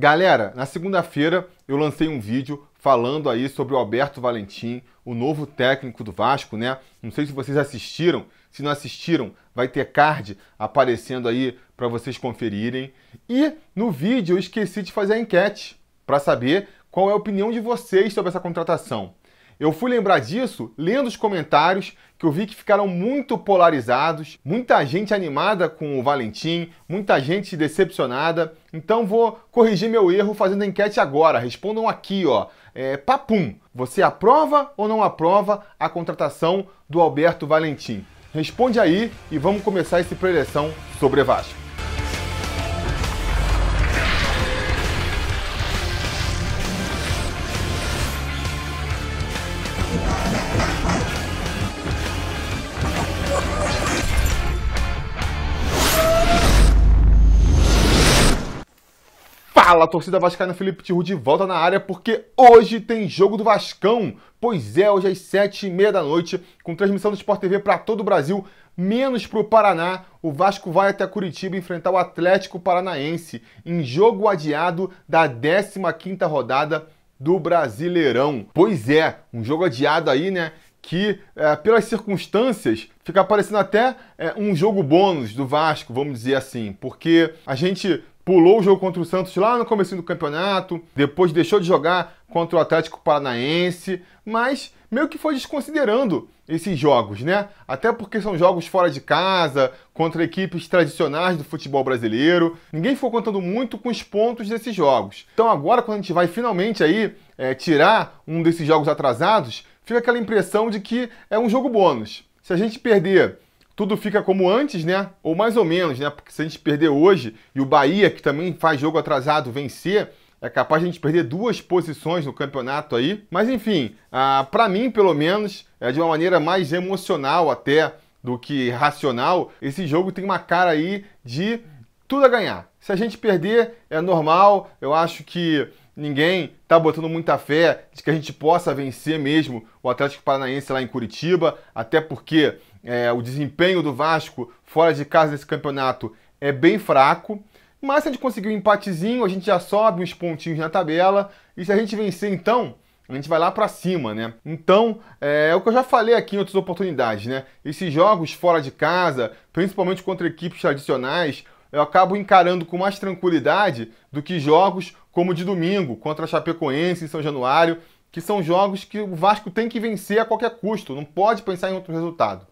Galera, na segunda-feira eu lancei um vídeo falando aí sobre o Alberto Valentim, o novo técnico do Vasco, né? Não sei se vocês assistiram, se não assistiram, vai ter card aparecendo aí para vocês conferirem. E no vídeo eu esqueci de fazer a enquete para saber qual é a opinião de vocês sobre essa contratação. Eu fui lembrar disso lendo os comentários que eu vi que ficaram muito polarizados, muita gente animada com o Valentim, muita gente decepcionada. Então vou corrigir meu erro fazendo enquete agora. Respondam aqui, ó. É, papum, você aprova ou não aprova a contratação do Alberto Valentim? Responde aí e vamos começar esse preleção sobre Vasco. Fala, torcida vascaína, Felipe Tiru de volta na área, porque hoje tem jogo do Vascão. Pois é, hoje às sete e meia da noite, com transmissão do Sport TV para todo o Brasil, menos para o Paraná. O Vasco vai até Curitiba enfrentar o Atlético Paranaense, em jogo adiado da 15ª rodada do Brasileirão. Pois é, um jogo adiado aí, né? que, é, pelas circunstâncias, fica parecendo até é, um jogo bônus do Vasco, vamos dizer assim, porque a gente pulou o jogo contra o Santos lá no começo do campeonato, depois deixou de jogar contra o Atlético Paranaense, mas meio que foi desconsiderando esses jogos, né? Até porque são jogos fora de casa, contra equipes tradicionais do futebol brasileiro. Ninguém ficou contando muito com os pontos desses jogos. Então agora, quando a gente vai finalmente aí é, tirar um desses jogos atrasados, fica aquela impressão de que é um jogo bônus. Se a gente perder tudo fica como antes, né? Ou mais ou menos, né? Porque se a gente perder hoje e o Bahia, que também faz jogo atrasado, vencer, é capaz de a gente perder duas posições no campeonato aí. Mas enfim, ah, para mim, pelo menos, é de uma maneira mais emocional até do que racional, esse jogo tem uma cara aí de tudo a ganhar. Se a gente perder, é normal. Eu acho que ninguém tá botando muita fé de que a gente possa vencer mesmo o Atlético Paranaense lá em Curitiba, até porque é, o desempenho do Vasco fora de casa nesse campeonato é bem fraco. Mas se a gente conseguir um empatezinho, a gente já sobe uns pontinhos na tabela. E se a gente vencer, então, a gente vai lá para cima, né? Então, é, é, o que eu já falei aqui em outras oportunidades, né? Esses jogos fora de casa, principalmente contra equipes tradicionais, eu acabo encarando com mais tranquilidade do que jogos como o de domingo, contra a Chapecoense em São Januário, que são jogos que o Vasco tem que vencer a qualquer custo, não pode pensar em outro resultado.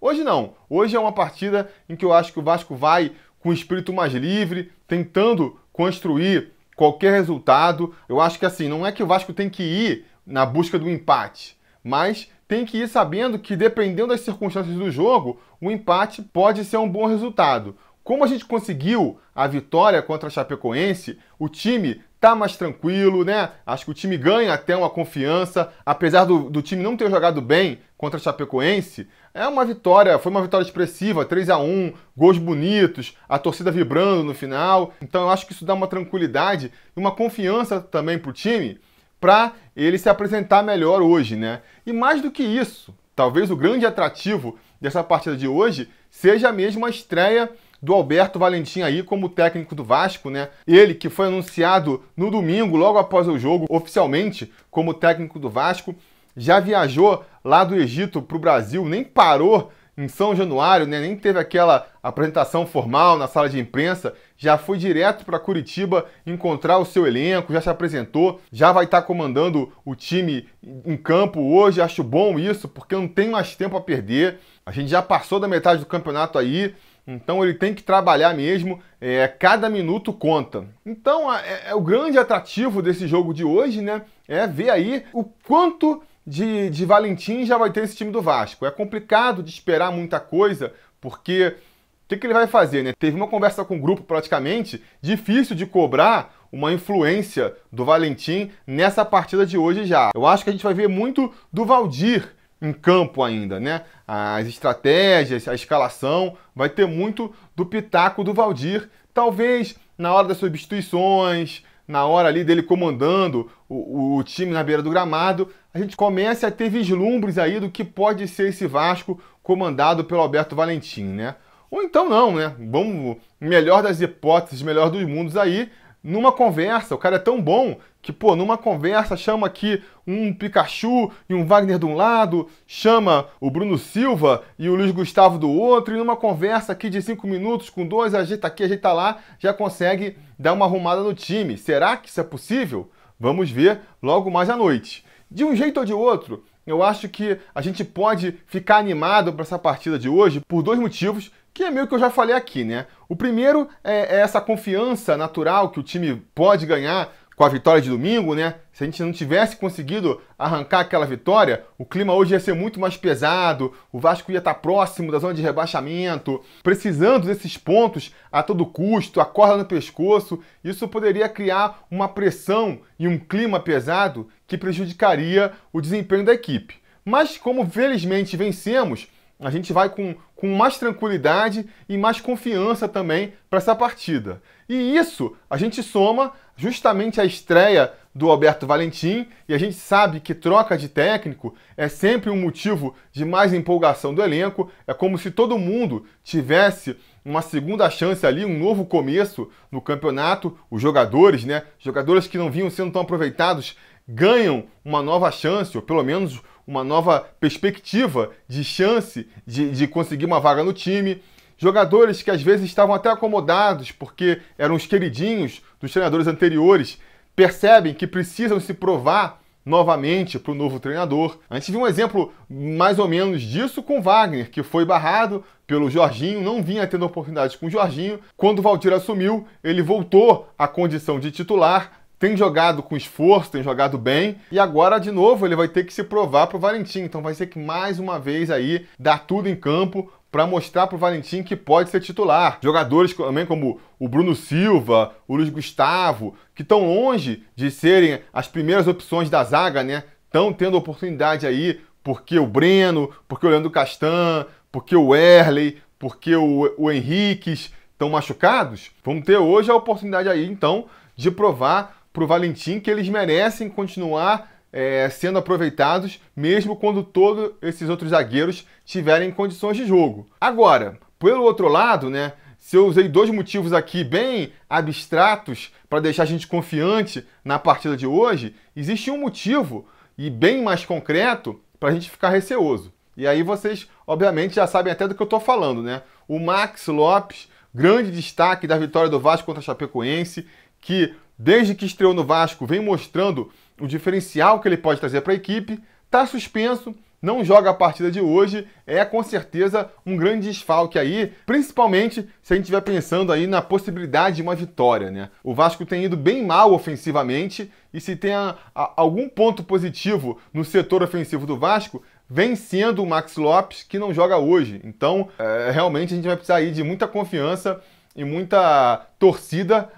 Hoje não. Hoje é uma partida em que eu acho que o Vasco vai com o espírito mais livre, tentando construir qualquer resultado. Eu acho que assim, não é que o Vasco tem que ir na busca do empate, mas tem que ir sabendo que dependendo das circunstâncias do jogo, o empate pode ser um bom resultado. Como a gente conseguiu a vitória contra a Chapecoense, o time tá mais tranquilo, né? Acho que o time ganha até uma confiança, apesar do, do time não ter jogado bem contra o Chapecoense. É uma vitória, foi uma vitória expressiva, 3 a 1 gols bonitos, a torcida vibrando no final. Então eu acho que isso dá uma tranquilidade e uma confiança também pro time para ele se apresentar melhor hoje, né? E mais do que isso, talvez o grande atrativo dessa partida de hoje seja mesmo a estreia do Alberto Valentim aí como técnico do Vasco, né? Ele que foi anunciado no domingo, logo após o jogo, oficialmente como técnico do Vasco, já viajou lá do Egito para o Brasil, nem parou em São Januário, né? Nem teve aquela apresentação formal na sala de imprensa, já foi direto para Curitiba encontrar o seu elenco, já se apresentou, já vai estar tá comandando o time em campo hoje. Acho bom isso, porque não tem mais tempo a perder. A gente já passou da metade do campeonato aí. Então ele tem que trabalhar mesmo, é, cada minuto conta. Então é, é, o grande atrativo desse jogo de hoje, né? É ver aí o quanto de, de Valentim já vai ter esse time do Vasco. É complicado de esperar muita coisa, porque o que, que ele vai fazer, né? Teve uma conversa com o grupo praticamente, difícil de cobrar uma influência do Valentim nessa partida de hoje já. Eu acho que a gente vai ver muito do Valdir em campo ainda, né? As estratégias, a escalação, vai ter muito do pitaco do Valdir. Talvez na hora das substituições, na hora ali dele comandando o, o, time na beira do gramado, a gente comece a ter vislumbres aí do que pode ser esse Vasco comandado pelo Alberto Valentim, né? Ou então não, né? Vamos, melhor das hipóteses, melhor dos mundos aí, numa conversa. O cara é tão bom que, pô, numa conversa chama aqui um Pikachu e um Wagner de um lado, chama o Bruno Silva e o Luiz Gustavo do outro, e numa conversa aqui de cinco minutos com dois, ajeita aqui, ajeita lá, já consegue dar uma arrumada no time. Será que isso é possível? Vamos ver logo mais à noite. De um jeito ou de outro, eu acho que a gente pode ficar animado para essa partida de hoje por dois motivos, que é meio que eu já falei aqui, né? O primeiro é, é essa confiança natural que o time pode ganhar com a vitória de domingo, né? Se a gente não tivesse conseguido arrancar aquela vitória, o clima hoje ia ser muito mais pesado, o Vasco ia estar próximo da zona de rebaixamento, precisando desses pontos a todo custo, a corda no pescoço. Isso poderia criar uma pressão e um clima pesado que prejudicaria o desempenho da equipe. Mas como felizmente vencemos, a gente vai com, com mais tranquilidade e mais confiança também para essa partida. E isso a gente soma justamente a estreia do Alberto Valentim, e a gente sabe que troca de técnico é sempre um motivo de mais empolgação do elenco, é como se todo mundo tivesse uma segunda chance ali, um novo começo no campeonato, os jogadores, né? Jogadores que não vinham sendo tão aproveitados ganham uma nova chance, ou pelo menos uma nova perspectiva de chance de, de conseguir uma vaga no time. Jogadores que às vezes estavam até acomodados porque eram os queridinhos dos treinadores anteriores, percebem que precisam se provar novamente para o novo treinador. A gente viu um exemplo mais ou menos disso com Wagner, que foi barrado pelo Jorginho, não vinha tendo oportunidade com o Jorginho. Quando o Valdir assumiu, ele voltou à condição de titular, tem jogado com esforço, tem jogado bem, e agora de novo ele vai ter que se provar para o Valentim. Então vai ser que mais uma vez aí dar tudo em campo para mostrar para o Valentim que pode ser titular. Jogadores também como o Bruno Silva, o Luiz Gustavo, que estão longe de serem as primeiras opções da zaga, né? Estão tendo oportunidade aí porque o Breno, porque o Leandro Castan, porque o Erley, porque o, o Henriques estão machucados. Vamos ter hoje a oportunidade aí então de provar para o Valentim que eles merecem continuar é, sendo aproveitados, mesmo quando todos esses outros zagueiros tiverem condições de jogo. Agora, pelo outro lado, né? Se eu usei dois motivos aqui bem abstratos para deixar a gente confiante na partida de hoje, existe um motivo e bem mais concreto para a gente ficar receoso. E aí vocês, obviamente, já sabem até do que eu estou falando, né? O Max Lopes, grande destaque da vitória do Vasco contra o Chapecoense, que desde que estreou no Vasco, vem mostrando o diferencial que ele pode trazer para a equipe, está suspenso, não joga a partida de hoje, é com certeza um grande desfalque aí, principalmente se a gente estiver pensando aí na possibilidade de uma vitória, né? O Vasco tem ido bem mal ofensivamente e se tem a, a, algum ponto positivo no setor ofensivo do Vasco, vem sendo o Max Lopes que não joga hoje. Então, é, realmente a gente vai precisar aí de muita confiança e muita torcida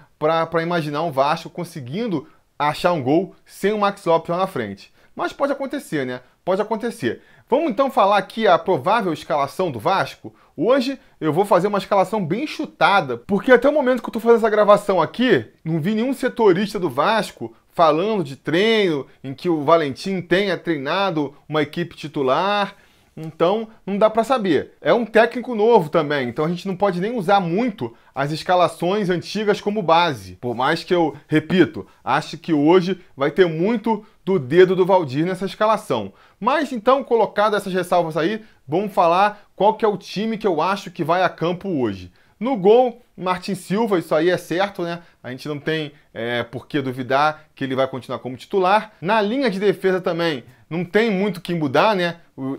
para imaginar um Vasco conseguindo achar um gol sem o Max Lopes lá na frente. Mas pode acontecer, né? Pode acontecer. Vamos então falar aqui a provável escalação do Vasco? Hoje eu vou fazer uma escalação bem chutada, porque até o momento que eu tô fazendo essa gravação aqui, não vi nenhum setorista do Vasco falando de treino, em que o Valentim tenha treinado uma equipe titular então, não dá para saber. É um técnico novo também, então a gente não pode nem usar muito as escalações antigas como base. Por mais que eu, repito, acho que hoje vai ter muito do dedo do Valdir nessa escalação. Mas então, colocado essas ressalvas aí, vamos falar qual que é o time que eu acho que vai a campo hoje. No gol, Martin Silva, isso aí é certo, né? A gente não tem é, por que duvidar que ele vai continuar como titular. Na linha de defesa também, não tem muito que mudar, né?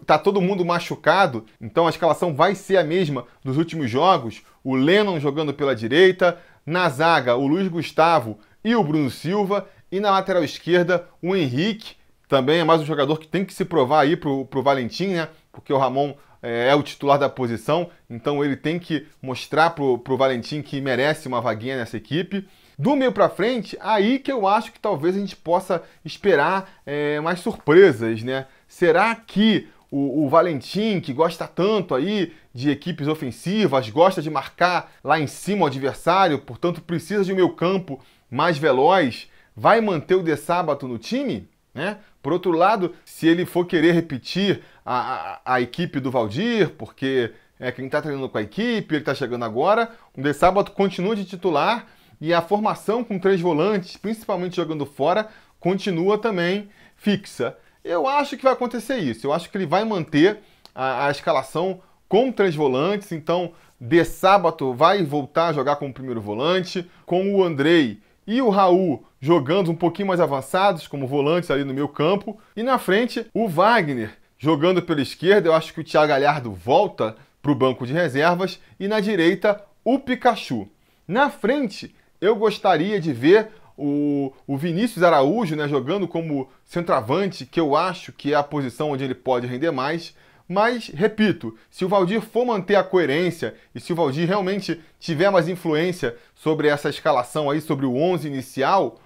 Tá todo mundo machucado, então a escalação vai ser a mesma dos últimos jogos. O Lennon jogando pela direita, na zaga, o Luiz Gustavo e o Bruno Silva, e na lateral esquerda, o Henrique também é mais um jogador que tem que se provar aí pro, pro Valentim, né? Porque o Ramon é, é o titular da posição, então ele tem que mostrar pro, pro Valentim que merece uma vaguinha nessa equipe. Do meio para frente, aí que eu acho que talvez a gente possa esperar é, mais surpresas, né? Será que o, o, Valentim, que gosta tanto aí de equipes ofensivas, gosta de marcar lá em cima o adversário, portanto precisa de um meio campo mais veloz, vai manter o De sábado no time? Né? Por outro lado, se ele for querer repetir a, a, a equipe do Valdir, porque é quem está treinando com a equipe, ele está chegando agora, o De Sábado continua de titular e a formação com três volantes, principalmente jogando fora, continua também fixa. Eu acho que vai acontecer isso. Eu acho que ele vai manter a, a escalação com três volantes. Então, De Sábado vai voltar a jogar como primeiro volante, com o Andrei e o Raul jogando um pouquinho mais avançados, como volantes ali no meu campo. E na frente, o Wagner jogando pela esquerda. Eu acho que o Thiago Galhardo volta para o banco de reservas. E na direita, o Pikachu. Na frente, eu gostaria de ver o, o Vinícius Araújo né, jogando como centroavante, que eu acho que é a posição onde ele pode render mais. Mas, repito, se o Valdir for manter a coerência e se o Valdir realmente tiver mais influência sobre essa escalação aí, sobre o 11 inicial,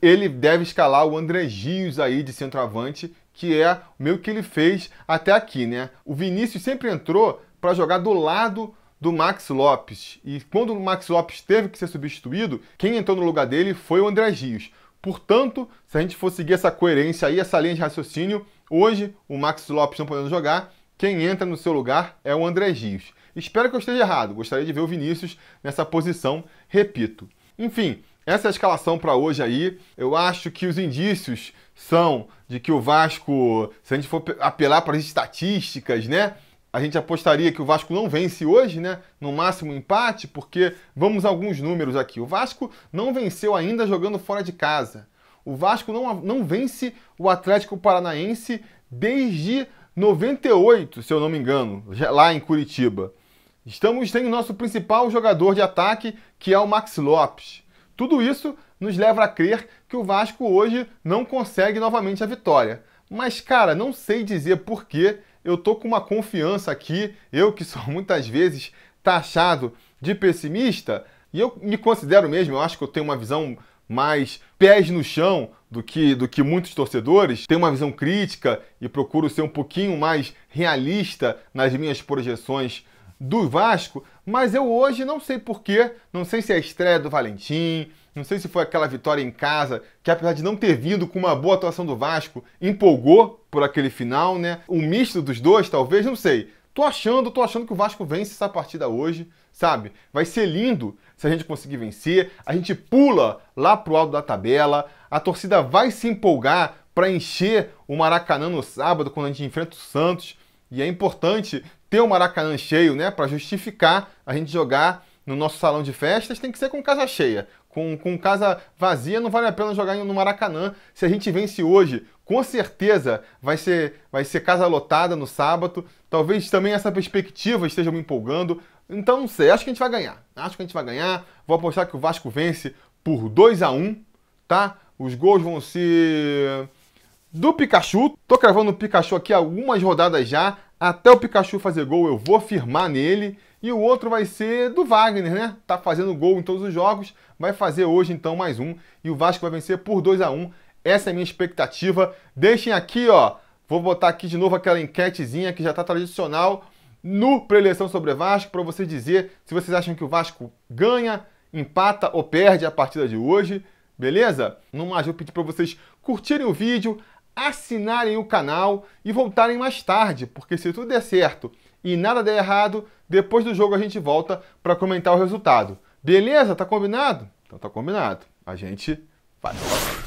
ele deve escalar o André Gios aí de centroavante, que é meio que ele fez até aqui, né? O Vinícius sempre entrou para jogar do lado do Max Lopes. E quando o Max Lopes teve que ser substituído, quem entrou no lugar dele foi o André Gios. Portanto, se a gente for seguir essa coerência aí, essa linha de raciocínio, hoje o Max Lopes não podendo jogar, quem entra no seu lugar é o André Gios. Espero que eu esteja errado, gostaria de ver o Vinícius nessa posição, repito. Enfim, essa é a escalação para hoje aí. Eu acho que os indícios são de que o Vasco, se a gente for apelar para as estatísticas, né? A gente apostaria que o Vasco não vence hoje, né? No máximo empate, porque vamos alguns números aqui. O Vasco não venceu ainda jogando fora de casa. O Vasco não, não vence o Atlético Paranaense desde 98, se eu não me engano, lá em Curitiba. Estamos tendo o nosso principal jogador de ataque, que é o Max Lopes. Tudo isso nos leva a crer que o Vasco hoje não consegue novamente a vitória. Mas, cara, não sei dizer porquê, eu tô com uma confiança aqui, eu que sou muitas vezes taxado de pessimista, e eu me considero mesmo, eu acho que eu tenho uma visão mais pés no chão do que, do que muitos torcedores, tenho uma visão crítica e procuro ser um pouquinho mais realista nas minhas projeções do Vasco, mas eu hoje não sei porquê, não sei se é a estreia do Valentim, não sei se foi aquela vitória em casa, que apesar de não ter vindo com uma boa atuação do Vasco, empolgou por aquele final, né? o misto dos dois, talvez, não sei. Tô achando, tô achando que o Vasco vence essa partida hoje sabe? Vai ser lindo se a gente conseguir vencer, a gente pula lá pro alto da tabela, a torcida vai se empolgar para encher o Maracanã no sábado quando a gente enfrenta o Santos, e é importante ter o Maracanã cheio, né, para justificar a gente jogar no nosso salão de festas tem que ser com casa cheia. Com, com casa vazia não vale a pena jogar no Maracanã. Se a gente vence hoje, com certeza vai ser, vai ser casa lotada no sábado. Talvez também essa perspectiva esteja me empolgando. Então não sei, acho que a gente vai ganhar. Acho que a gente vai ganhar. Vou apostar que o Vasco vence por 2 a 1 tá? Os gols vão ser do Pikachu. Tô gravando o Pikachu aqui algumas rodadas já. Até o Pikachu fazer gol, eu vou firmar nele. E o outro vai ser do Wagner, né? Tá fazendo gol em todos os jogos, vai fazer hoje então mais um e o Vasco vai vencer por 2 a 1. Essa é a minha expectativa. Deixem aqui, ó, vou botar aqui de novo aquela enquetezinha que já tá tradicional no preleção sobre Vasco para você dizer se vocês acham que o Vasco ganha, empata ou perde a partida de hoje, beleza? No mais, eu pedi para vocês curtirem o vídeo, assinarem o canal e voltarem mais tarde, porque se tudo der certo e nada der errado, depois do jogo a gente volta para comentar o resultado. Beleza? Tá combinado? Então tá combinado. A gente vai.